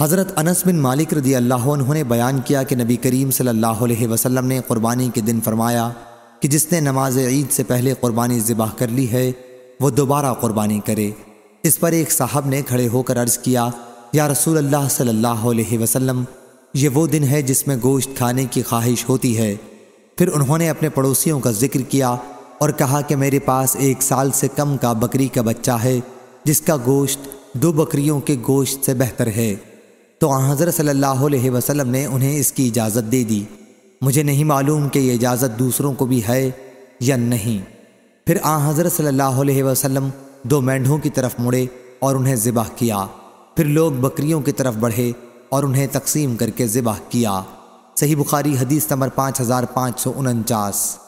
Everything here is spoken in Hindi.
हज़रत अनस बिन मालिक रदी अल्लाह उन्होंने बयान किया कि नबी करीम सल्लल्लाहु अलैहि वसल्लम ने क़ुरबानी के दिन फरमाया कि जिसने नमाज ईद से पहले क़ुरबानी ज़िबाह कर ली है वह दोबारा क़ुरबानी करे इस पर एक साहब ने खड़े होकर अर्ज़ किया या रसूल अल्लाह सल्लल्लाहु अलैहि वसल्लम ये वो दिन है जिसमें गोश्त खाने की ख्वाहिश होती है फिर उन्होंने अपने पड़ोसियों का जिक्र किया और कहा कि मेरे पास एक साल से कम का बकरी का बच्चा है जिसका गोश्त दो बकरियों के गोश्त से बेहतर है तो हज़रत सल्लल्लाहु अलैहि वसल्लम ने उन्हें इसकी इजाज़त दे दी मुझे नहीं मालूम कि यह इजाज़त दूसरों को भी है या नहीं फिर आ हज़रत सल्लल्लाहु अलैहि वसल्लम दो मेंढों की तरफ मुड़े और उन्हें ज़िबाह किया फिर लोग बकरियों की तरफ बढ़े और उन्हें तकसीम करके ज़िबाह किया सही बुखारी हदीस नंबर पाँच हज़ार पाँच सौ उनचास